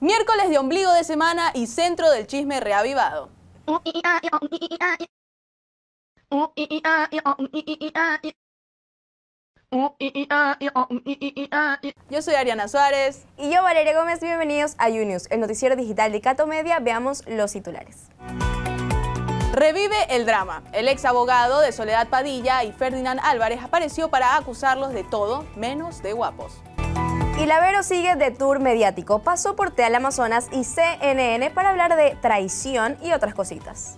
Miércoles de ombligo de semana y centro del chisme reavivado. Yo soy Ariana Suárez. Y yo, Valeria Gómez. Bienvenidos a Junius, el noticiero digital de Cato Media. Veamos los titulares. Revive el drama. El ex abogado de Soledad Padilla y Ferdinand Álvarez apareció para acusarlos de todo menos de guapos. Y Lavero sigue de tour mediático. Pasó por Teal Amazonas y CNN para hablar de traición y otras cositas.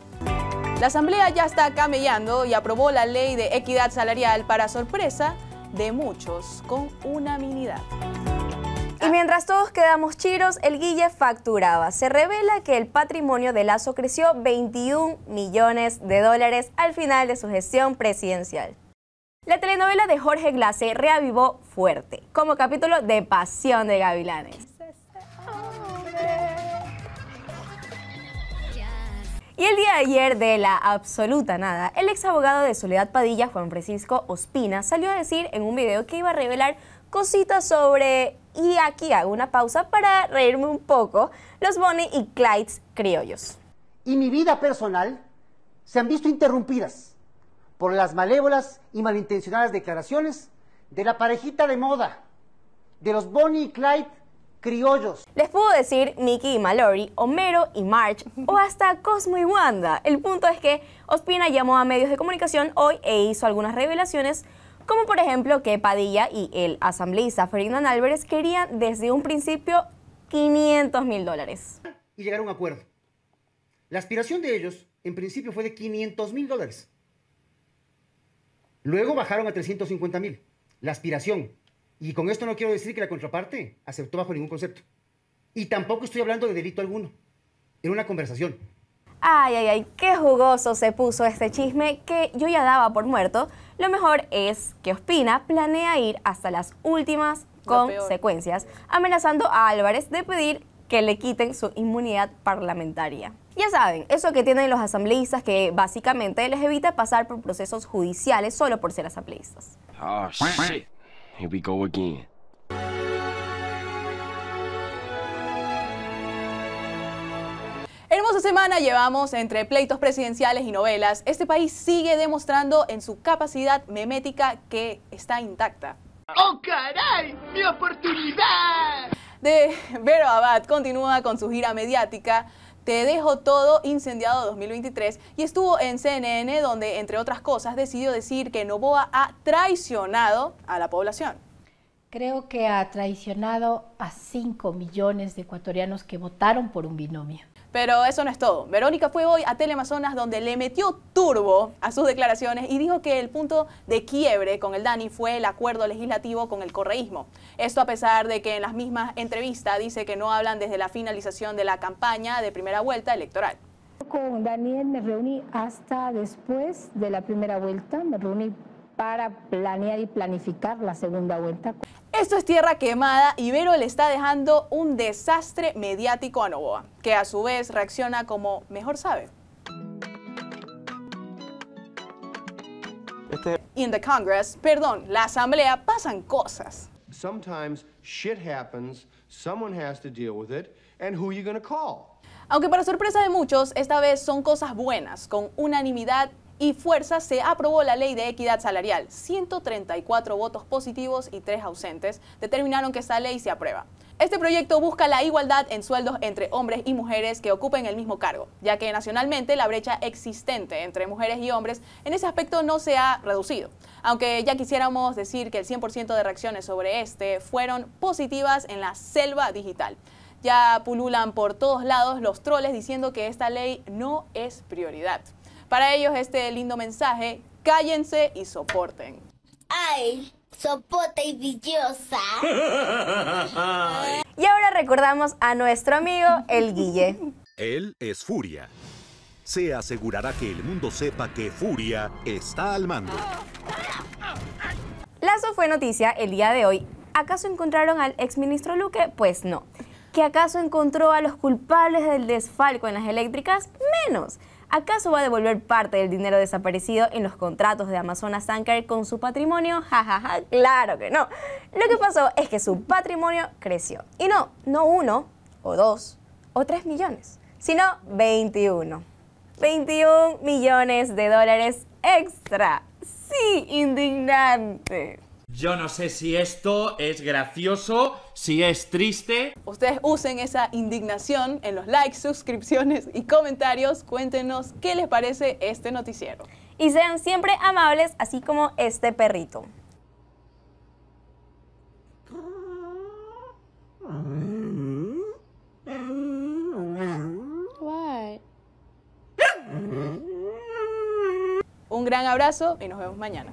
La Asamblea ya está camellando y aprobó la ley de equidad salarial para sorpresa de muchos con unanimidad. Y mientras todos quedamos chiros, el Guille facturaba. Se revela que el patrimonio de Lazo creció 21 millones de dólares al final de su gestión presidencial. La telenovela de Jorge Glase reavivó fuerte, como capítulo de Pasión de Gavilanes. Y el día de ayer, de la absoluta nada, el ex abogado de Soledad Padilla, Juan Francisco Ospina, salió a decir en un video que iba a revelar cositas sobre, y aquí hago una pausa para reírme un poco, los Bonnie y Clydes criollos. Y mi vida personal se han visto interrumpidas por las malévolas y malintencionadas declaraciones de la parejita de moda, de los Bonnie y Clyde criollos. Les puedo decir Nicky y Mallory, Homero y March, o hasta Cosmo y Wanda. El punto es que Ospina llamó a medios de comunicación hoy e hizo algunas revelaciones, como por ejemplo que Padilla y el asambleísta Ferdinand Álvarez querían desde un principio 500 mil dólares. Y llegar a un acuerdo. La aspiración de ellos, en principio, fue de 500 mil dólares. Luego bajaron a 350 mil, la aspiración. Y con esto no quiero decir que la contraparte aceptó bajo ningún concepto. Y tampoco estoy hablando de delito alguno. En una conversación. Ay, ay, ay, qué jugoso se puso este chisme que yo ya daba por muerto. Lo mejor es que Ospina planea ir hasta las últimas consecuencias, amenazando a Álvarez de pedir que le quiten su inmunidad parlamentaria. Ya saben, eso que tienen los asambleístas que básicamente les evita pasar por procesos judiciales solo por ser asambleístas. Oh, ah, shit. Here we go again. Hermosa semana llevamos entre pleitos presidenciales y novelas. Este país sigue demostrando en su capacidad memética que está intacta. ¡Oh, caray! ¡Mi oportunidad! de Vero Abad continúa con su gira mediática. Te dejo todo incendiado 2023 y estuvo en CNN donde, entre otras cosas, decidió decir que Novoa ha traicionado a la población. Creo que ha traicionado a 5 millones de ecuatorianos que votaron por un binomio. Pero eso no es todo. Verónica fue hoy a Teleamazonas donde le metió turbo a sus declaraciones y dijo que el punto de quiebre con el DANI fue el acuerdo legislativo con el correísmo. Esto a pesar de que en las mismas entrevistas dice que no hablan desde la finalización de la campaña de primera vuelta electoral. Con Daniel me reuní hasta después de la primera vuelta, me reuní para planear y planificar la segunda vuelta. Esto es tierra quemada. y Vero le está dejando un desastre mediático a Novoa, que a su vez reacciona como mejor sabe. Este en In the Congress, perdón, la asamblea pasan cosas. Sometimes shit Someone has to deal with it, and who are you going to call? Aunque para sorpresa de muchos, esta vez son cosas buenas. Con unanimidad y fuerza se aprobó la ley de equidad salarial. 134 votos positivos y 3 ausentes determinaron que esta ley se aprueba. Este proyecto busca la igualdad en sueldos entre hombres y mujeres que ocupen el mismo cargo, ya que nacionalmente la brecha existente entre mujeres y hombres en ese aspecto no se ha reducido. Aunque ya quisiéramos decir que el 100% de reacciones sobre este fueron positivas en las digital. Ya pululan por todos lados los troles diciendo que esta ley no es prioridad. Para ellos este lindo mensaje, cállense y soporten. ¡Ay! y villosa. y ahora recordamos a nuestro amigo el Guille. Él es Furia. Se asegurará que el mundo sepa que Furia está al mando. Lazo fue noticia el día de hoy ¿Acaso encontraron al exministro Luque? Pues no. ¿Que acaso encontró a los culpables del desfalco en las eléctricas? Menos. ¿Acaso va a devolver parte del dinero desaparecido en los contratos de Amazonas Tanker con su patrimonio? Jajaja, ja, ja, claro que no. Lo que pasó es que su patrimonio creció. Y no, no uno, o dos, o tres millones, sino 21. 21 millones de dólares extra. Sí, indignante. Yo no sé si esto es gracioso, si es triste. Ustedes usen esa indignación en los likes, suscripciones y comentarios. Cuéntenos qué les parece este noticiero. Y sean siempre amables, así como este perrito. Un gran abrazo y nos vemos mañana.